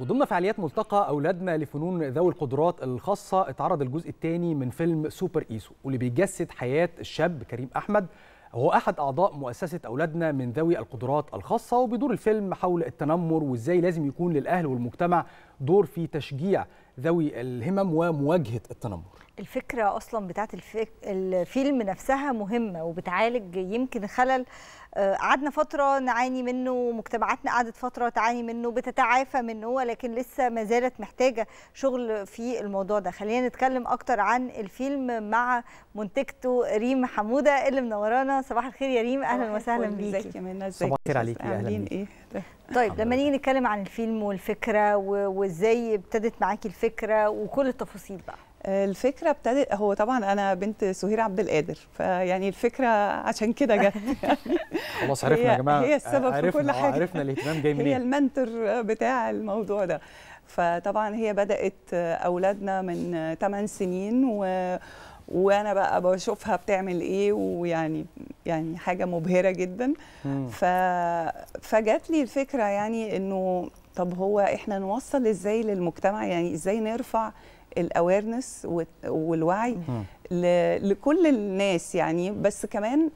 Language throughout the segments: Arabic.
وضمن فعاليات ملتقى أولادنا لفنون ذوي القدرات الخاصة اتعرض الجزء الثاني من فيلم سوبر إيسو واللي بيجسد حياة الشاب كريم أحمد وهو أحد أعضاء مؤسسة أولادنا من ذوي القدرات الخاصة وبيدور الفيلم حول التنمر وإزاي لازم يكون للأهل والمجتمع دور في تشجيع ذوي الهمم ومواجهه التنمر الفكره اصلا بتاعت الفك... الفيلم نفسها مهمه وبتعالج يمكن خلل آه، قعدنا فتره نعاني منه مجتمعاتنا قعدت فتره تعاني منه بتتعافى منه ولكن لسه ما زالت محتاجه شغل في الموضوع ده خلينا نتكلم اكتر عن الفيلم مع منتجته ريم حموده اللي منورانا صباح الخير يا ريم اهلا وسهلا بيكي ازيك يا منى ازيك صباح الخير عليكي اهلا ايه طيب لما نيجي نتكلم عن الفيلم والفكره وازاي ابتدت معاكي الفكره وكل التفاصيل بقى آه، الفكره ابتدت هو طبعا انا بنت سهير عبد القادر فيعني الفكره عشان كده جت خلاص عرفنا يا جماعه هي السبب في كل حاجه عرفنا الاهتمام جاي منين هي المنتور بتاع الموضوع ده فطبعا هي بدات اولادنا من 8 سنين و وانا بقى بشوفها بتعمل ايه ويعني يعني حاجه مبهره جدا ف فجات لي الفكره يعني انه طب هو احنا نوصل ازاي للمجتمع يعني ازاي نرفع الاويرنس والوعي ل... لكل الناس يعني بس كمان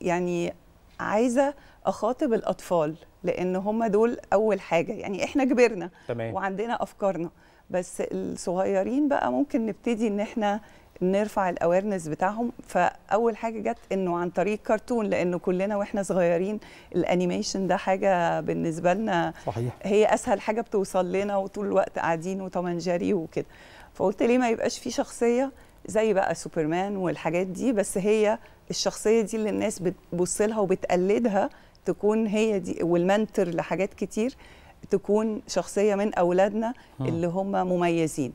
يعني عايزه اخاطب الاطفال لان هم دول اول حاجه يعني احنا كبرنا تمام. وعندنا افكارنا بس الصغيرين بقى ممكن نبتدي ان احنا نرفع الاويرنس بتاعهم فاول حاجه جت انه عن طريق كرتون لانه كلنا واحنا صغيرين الانيميشن ده حاجه بالنسبه لنا صحيح. هي اسهل حاجه بتوصل لنا وطول الوقت قاعدين وطمنجري وكده فقلت ليه ما يبقاش في شخصيه زي بقى سوبرمان والحاجات دي بس هي الشخصيه دي اللي الناس بتبص لها وبتقلدها تكون هي دي والمنتر لحاجات كتير تكون شخصيه من اولادنا اللي هم مميزين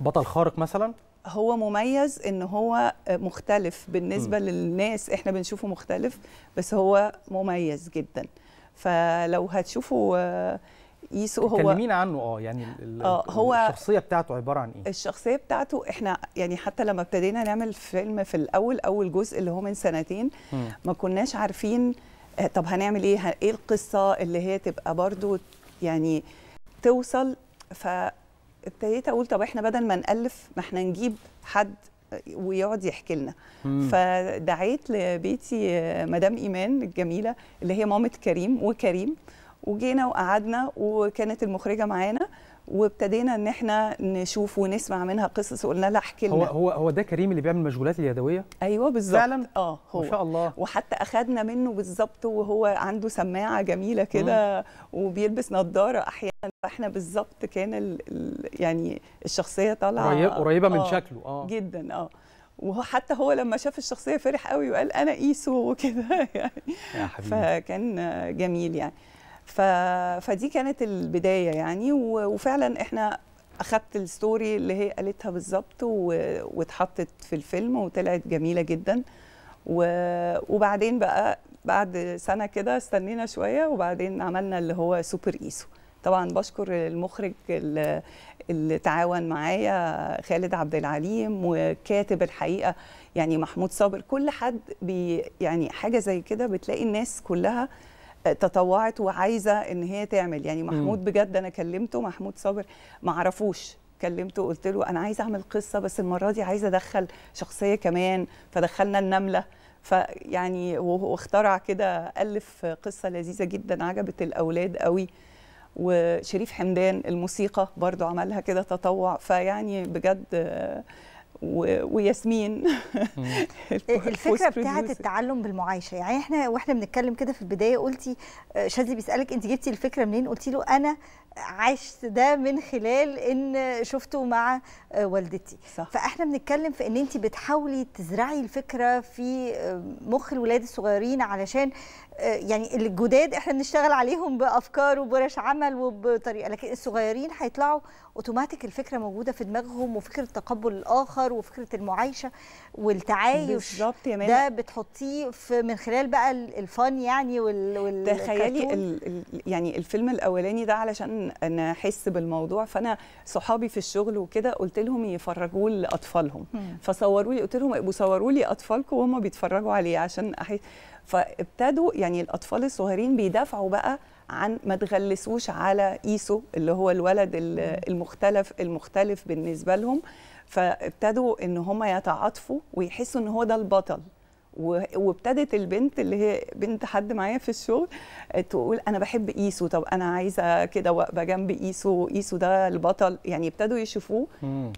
بطل خارق مثلا هو مميز ان هو مختلف بالنسبه م. للناس احنا بنشوفه مختلف بس هو مميز جدا فلو هتشوفوا آه، يسوع هو كلمينا عنه اه يعني آه هو الشخصيه بتاعته عباره عن ايه الشخصيه بتاعته احنا يعني حتى لما ابتدينا نعمل فيلم في الاول اول جزء اللي هو من سنتين م. ما كناش عارفين آه، طب هنعمل ايه ايه القصه اللي هي تبقى برضو يعني توصل ف ابتديت اقول طب احنا بدل ما نالف ما احنا نجيب حد ويقعد يحكي لنا فدعيت لبيتي مدام ايمان الجميله اللي هي مامه كريم وكريم وجينا وقعدنا وكانت المخرجه معانا وابتدينا ان احنا نشوف ونسمع منها قصص وقلنا لها احكي لنا هو هو هو ده كريم اللي بيعمل مشغولات اليدويه ايوه بالظبط فعلا اه هو ما شاء الله وحتى اخذنا منه بالظبط وهو عنده سماعه جميله كده وبيلبس نظاره احيانا فاحنا بالظبط كان الـ يعني الشخصيه طالعه قريبه من آه شكله اه جدا اه وهو حتى هو لما شاف الشخصيه فرح قوي وقال انا ايسو وكده يعني يا حبيبي. فكان جميل يعني ف... فدي كانت البدايه يعني و... وفعلا احنا اخذت الستوري اللي هي قالتها بالظبط و... واتحطت في الفيلم وطلعت جميله جدا و... وبعدين بقى بعد سنه كده استنينا شويه وبعدين عملنا اللي هو سوبر ايسو طبعا بشكر المخرج اللي تعاون معايا خالد عبد العليم وكاتب الحقيقه يعني محمود صابر كل حد بي يعني حاجه زي كده بتلاقي الناس كلها تطوعت وعايزه ان هي تعمل يعني محمود بجد انا كلمته محمود صابر ما عرفوش كلمته وقلت له انا عايزه اعمل قصه بس المره دي عايزه ادخل شخصيه كمان فدخلنا النمله فيعني واخترع كده الف قصه لذيذه جدا عجبت الاولاد قوي وشريف حمدان الموسيقى برضو عملها كده تطوع فيعني بجد وياسمين إيه، الفكره بتاعه التعلم بالمعايشه يعني احنا واحنا بنتكلم كده في البدايه قلتي آه، شاذلي بيسالك انت جبتي الفكره منين قلتي له انا عشت ده من خلال ان شفته مع آه، والدتي صح. فاحنا بنتكلم في ان انت بتحاولي تزرعي الفكره في آه، مخ الولاد الصغيرين علشان آه، يعني الجداد احنا بنشتغل عليهم بافكار وبرش عمل وبطريقه لكن الصغيرين هيطلعوا اوتوماتيك الفكره موجوده في دماغهم وفكره تقبل الاخر وفكره المعايشه والتعايش بالظبط يا ده بتحطيه في من خلال بقى الفن يعني وال تخيلي يعني الفيلم الاولاني ده علشان انا نحس بالموضوع فانا صحابي في الشغل وكده قلت لهم يفرجوه لاطفالهم فصوروا لي قلت لهم ابقوا صوروا لي اطفالكم وهم بيتفرجوا عليه عشان أحس فابتدوا يعني الاطفال الصغيرين بيدافعوا بقى عن ما تغلسوش على ايسو اللي هو الولد المختلف المختلف بالنسبه لهم فابتدوا ان هم يتعاطفوا ويحسوا ان هو ده البطل وابتدت البنت اللي هي بنت حد معايا في الشغل تقول انا بحب ايسو طب انا عايزه كده واقفه جنب ايسو ايسو ده البطل يعني ابتدوا يشوفوه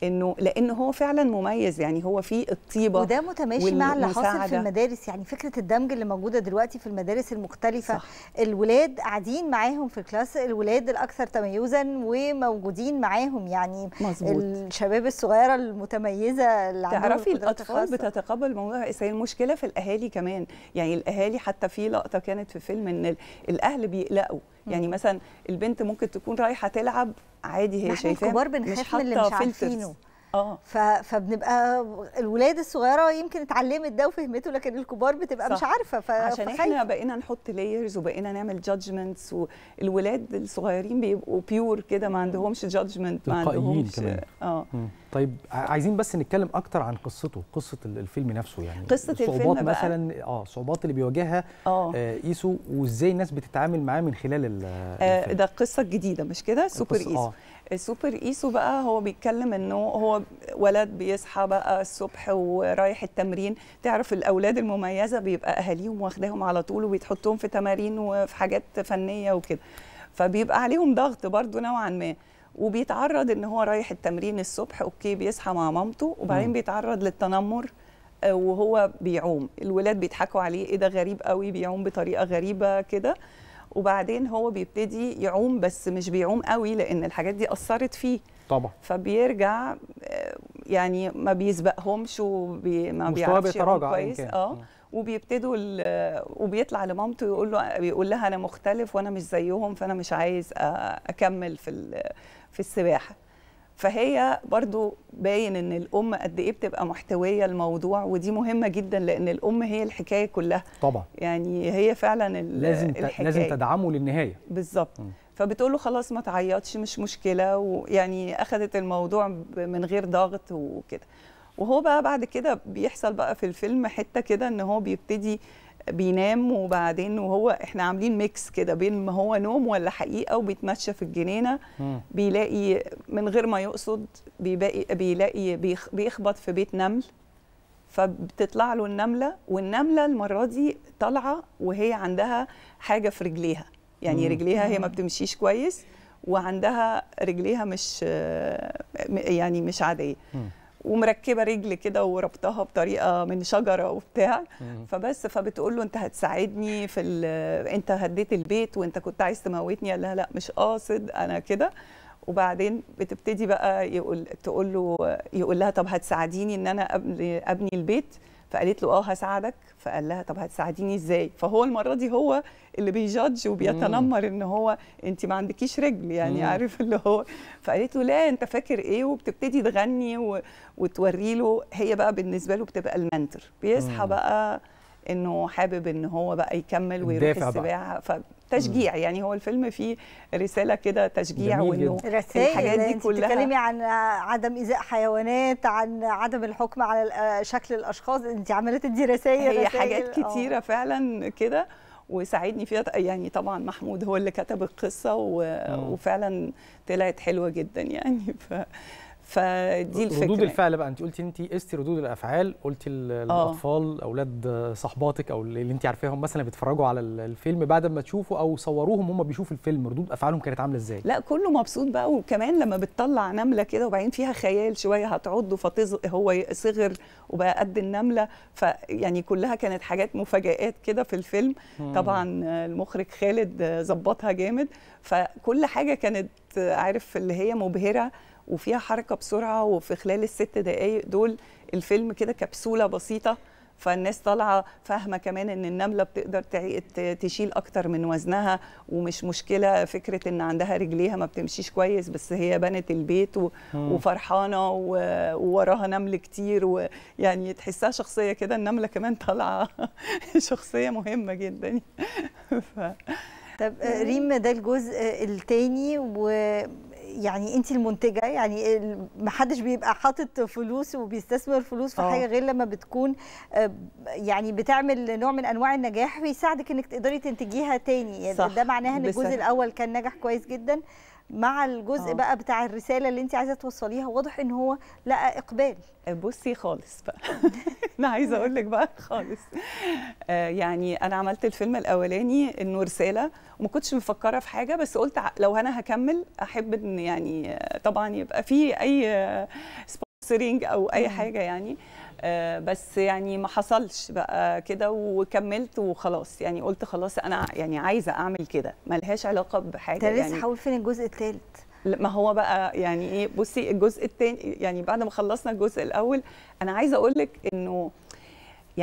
انه لان هو فعلا مميز يعني هو فيه الطيبه وده متماشي مع اللي حاصل في المدارس يعني فكره الدمج اللي موجوده دلوقتي في المدارس المختلفه صح. الولاد قاعدين معاهم في الكلاس الولاد الاكثر تميزا وموجودين معاهم يعني مزبوط. الشباب الصغيره المتميزه اللي تعرفي الاطفال بتتقبل موضوع المشكله في الاهالي كمان يعني الاهالي حتى في لقطه كانت في فيلم ان الاهل بيقلقوا يعني مثلا البنت ممكن تكون رايحه تلعب عادي هي شايفاها مش حاطه من اه فبنبقى الولاد الصغيره يمكن اتعلمت ده وفهمته لكن الكبار بتبقى صح. مش عارفه ف... عشان فخايف. احنا بقينا نحط لايرز وبقينا نعمل جادجمنتس والولاد الصغيرين بيبقوا بيور كده ما عندهمش جادجمنت ما عندهمش كمان. اه طيب عايزين بس نتكلم اكتر عن قصته قصه الفيلم نفسه يعني قصه الفيلم بقى. مثلا اه الصعوبات اللي بيواجهها آه. آه، ايسو وازاي الناس بتتعامل معاه من خلال آه، الفيلم. آه ده القصه الجديده مش كده سوبر آه. ايسو آه. السوبر ايسو بقى هو بيتكلم انه هو ولد بيصحى بقى الصبح ورايح التمرين تعرف الاولاد المميزه بيبقى اهاليهم واخداهم على طول وبيتحطهم في تمارين وفي حاجات فنيه وكده فبيبقى عليهم ضغط برضو نوعا ما وبيتعرض ان هو رايح التمرين الصبح اوكي بيصحى مع مامته وبعدين بيتعرض للتنمر آه، وهو بيعوم الولاد بيضحكوا عليه ايه ده غريب قوي بيعوم بطريقه غريبه كده وبعدين هو بيبتدي يعوم بس مش بيعوم قوي لان الحاجات دي اثرت فيه طبعا فبيرجع آه، يعني ما بيسبقهمش وما بيعرفش كويس آه. اه وبيبتدوا وبيطلع لمامته يقول له بيقول لها انا مختلف وانا مش زيهم فانا مش عايز اكمل في في السباحه فهي برضو باين ان الام قد ايه بتبقى محتويه الموضوع ودي مهمه جدا لان الام هي الحكايه كلها طبعا يعني هي فعلا لازم الحكايه لازم تدعمه للنهايه بالظبط فبتقول له خلاص ما تعيطش مش مشكله ويعني اخذت الموضوع من غير ضغط وكده وهو بقى بعد كده بيحصل بقى في الفيلم حته كده ان هو بيبتدي بينام وبعدين وهو احنا عاملين ميكس كده بين ما هو نوم ولا حقيقه وبيتمشى في الجنينه بيلاقي من غير ما يقصد بيلاقي بيلاقي بيخبط في بيت نمل فبتطلع له النمله والنمله المره دي طالعه وهي عندها حاجه في رجليها يعني رجليها هي ما بتمشيش كويس وعندها رجليها مش يعني مش عاديه ومركبه رجل كده وربطها بطريقه من شجره وبتاع فبس فبتقول له انت هتساعدني في انت هديت البيت وانت كنت عايز تموتني قال لها لا مش قاصد انا كده وبعدين بتبتدي بقى يقول تقول له يقول لها طب هتساعديني ان انا ابني البيت فقالت له اه هساعدك فقال لها طب هتساعديني ازاي فهو المره دي هو اللي بيجادج وبيتنمر ان هو انت ما عندكيش رجل يعني مم. عارف اللي هو فقالت له لا انت فاكر ايه وبتبتدي تغني و... وتوري له هي بقى بالنسبه له بتبقى المنتر بيصحى بقى انه حابب ان هو بقى يكمل ويروح السباحه تشجيع يعني هو الفيلم فيه رساله كده تشجيع وانه الحاجات دي كلها بتتكلمي عن عدم ايذاء حيوانات عن عدم الحكم على آه، شكل الاشخاص انت عملت دي رسائل هي رسائل. حاجات آه. كتيره أوه. فعلا كده وساعدني فيها يعني طبعا محمود هو اللي كتب القصه وفعلا طلعت حلوه جدا يعني ف فدي الفكره ردود يعني. الفعل بقى انت قلتي انت قستي ردود الافعال قلتي آه. الاطفال اولاد صاحباتك او اللي انت عارفاهم مثلا بيتفرجوا على الفيلم بعد ما تشوفوا او صوروهم هم بيشوفوا الفيلم ردود افعالهم كانت عامله ازاي لا كله مبسوط بقى وكمان لما بتطلع نمله كده وبعدين فيها خيال شويه هتعض فتز هو صغر وبقى قد النمله فيعني كلها كانت حاجات مفاجات كده في الفيلم مم. طبعا المخرج خالد ظبطها جامد فكل حاجه كانت عارف اللي هي مبهره وفيها حركه بسرعه وفي خلال الست دقائق دول الفيلم كده كبسوله بسيطه فالناس طالعه فاهمه كمان ان النمله بتقدر تشيل اكتر من وزنها ومش مشكله فكره ان عندها رجليها ما بتمشيش كويس بس هي بنت البيت وفرحانه ووراها نمل كتير ويعني تحسها شخصيه كده النمله كمان طالعه شخصيه مهمه جدا ف... طب ريم ده الجزء الثاني و يعني انت المنتجه يعني ما حدش بيبقى حاطط فلوس وبيستثمر فلوس في أوه. حاجه اه. غير لما بتكون آه، يعني بتعمل نوع من انواع النجاح بيساعدك انك تقدري تنتجيها تاني يعني صح. ده معناها ان الجزء الاول كان نجح كويس جدا مع الجزء أوه. بقى بتاع الرساله اللي انت عايزه توصليها واضح ان هو لقى اقبال آه، بصي خالص بقى انا عايزه اقول لك بقى خالص آه يعني انا عملت الفيلم الاولاني انه رساله وما كنتش مفكره في حاجه بس قلت لو انا هكمل احب ان يعني آه، طبعا يبقى في اي آه، سرينج او اي حاجه يعني آه، بس يعني ما حصلش بقى كده وكملت وخلاص يعني قلت خلاص انا يعني عايزه اعمل كده ملهاش علاقه بحاجه انت لسه يعني. حاول فين الجزء الثالث ما هو بقى يعني ايه بصي الجزء الثاني يعني بعد ما خلصنا الجزء الاول انا عايزه اقول لك انه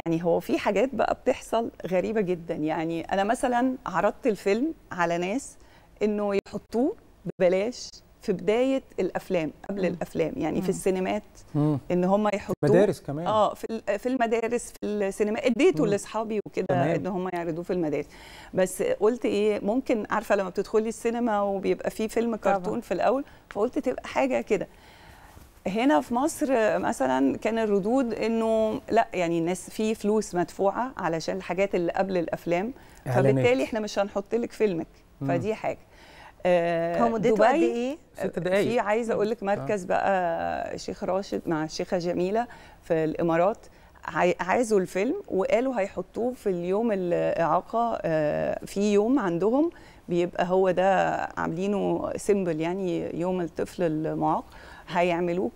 يعني هو في حاجات بقى بتحصل غريبه جدا يعني انا مثلا عرضت الفيلم على ناس انه يحطوه ببلاش في بدايه الافلام قبل مم. الافلام يعني مم. في السينمات مم. ان هم يحطوا مدارس كمان اه في في المدارس في السينما اديته لاصحابي وكده ان هم يعرضوه في المدارس بس قلت ايه ممكن عارفه لما بتدخلي السينما وبيبقى في فيلم كرتون طبعا. في الاول فقلت تبقى حاجه كده هنا في مصر مثلا كان الردود انه لا يعني الناس في فلوس مدفوعه علشان الحاجات اللي قبل الافلام فبالتالي احنا مش هنحط لك فيلمك فدي حاجه هو آه، مدته قد ايه؟ ست دقايق في عايزه اقول لك مركز آه. بقى الشيخ راشد مع الشيخه جميله في الامارات عايزوا الفيلم وقالوا هيحطوه في اليوم الاعاقه آه، في يوم عندهم بيبقى هو ده عاملينه سيمبل يعني يوم الطفل المعاق هيعملوه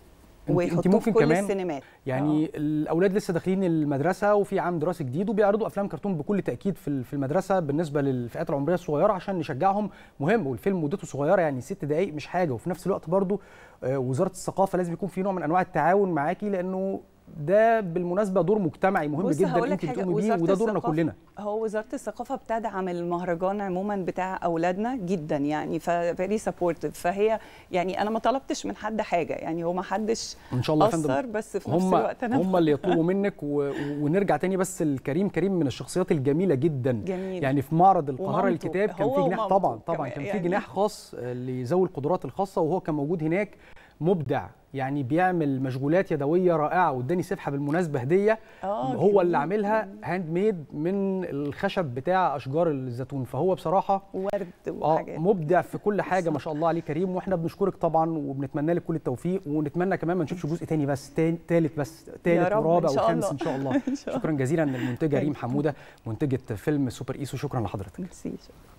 ويحطوه في كل كمان السينمات يعني أوه. الاولاد لسه داخلين المدرسه وفي عام دراسي جديد وبيعرضوا افلام كرتون بكل تاكيد في المدرسه بالنسبه للفئات العمريه الصغيره عشان نشجعهم مهم والفيلم مدته صغيره يعني ست دقائق مش حاجه وفي نفس الوقت برضو آه، وزاره الثقافه لازم يكون في نوع من انواع التعاون معاكي لانه ده بالمناسبه دور مجتمعي مهم جدا انت بتقومي بيه وده دورنا كلنا هو وزاره الثقافه بتدعم المهرجان عموما بتاع اولادنا جدا يعني فري سبورتيف فهي يعني انا ما طلبتش من حد حاجه يعني هو ما حدش ان شاء الله أثر بس في نفس هم الوقت انا هم اللي يطلبوا منك و... ونرجع تاني بس لكريم كريم من الشخصيات الجميله جدا جميل. يعني في معرض القاهره الكتاب كان في جناح طبعا طبعا كان في يعني. جناح خاص لذوي القدرات الخاصه وهو كان موجود هناك مبدع يعني بيعمل مشغولات يدويه رائعه واداني سفحه بالمناسبه هديه آه، هو اللي عاملها هاند ميد من الخشب بتاع اشجار الزيتون فهو بصراحه ورد آه، وحاجات مبدع في كل حاجه ما شاء الله عليه كريم واحنا بنشكرك طبعا وبنتمنى لك كل التوفيق ونتمنى كمان ما نشوفش جزء تاني بس تاني تالت بس تالت ورابع وخامس ان شاء الله شكرا جزيلا للمنتجه ريم حموده منتجه فيلم سوبر ايسو شكرا لحضرتك ميرسي شكرا